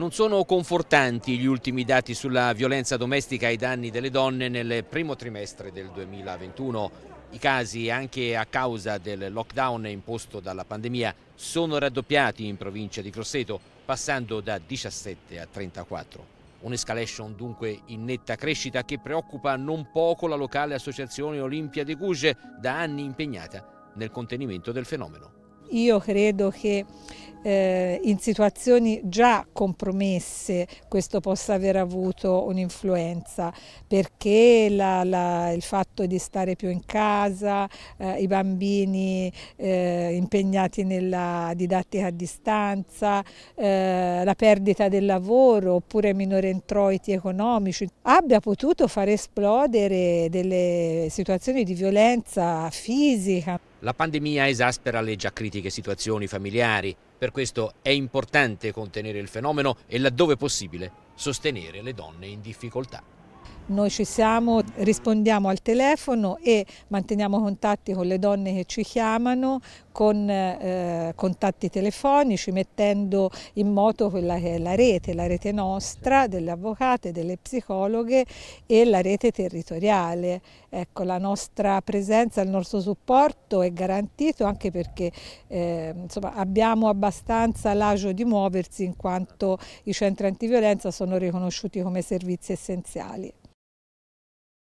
Non sono confortanti gli ultimi dati sulla violenza domestica ai danni delle donne nel primo trimestre del 2021. I casi, anche a causa del lockdown imposto dalla pandemia, sono raddoppiati in provincia di Grosseto, passando da 17 a 34. Un'escalation dunque in netta crescita che preoccupa non poco la locale associazione Olimpia de Gouges, da anni impegnata nel contenimento del fenomeno. Io credo che eh, in situazioni già compromesse questo possa aver avuto un'influenza perché la, la, il fatto di stare più in casa, eh, i bambini eh, impegnati nella didattica a distanza, eh, la perdita del lavoro oppure minori introiti economici abbia potuto far esplodere delle situazioni di violenza fisica. La pandemia esaspera le già critiche situazioni familiari, per questo è importante contenere il fenomeno e laddove possibile sostenere le donne in difficoltà. Noi ci siamo, rispondiamo al telefono e manteniamo contatti con le donne che ci chiamano con eh, contatti telefonici mettendo in moto quella che è la rete, la rete nostra delle avvocate, delle psicologhe e la rete territoriale. Ecco, la nostra presenza, il nostro supporto è garantito anche perché eh, insomma, abbiamo abbastanza l'agio di muoversi in quanto i centri antiviolenza sono riconosciuti come servizi essenziali.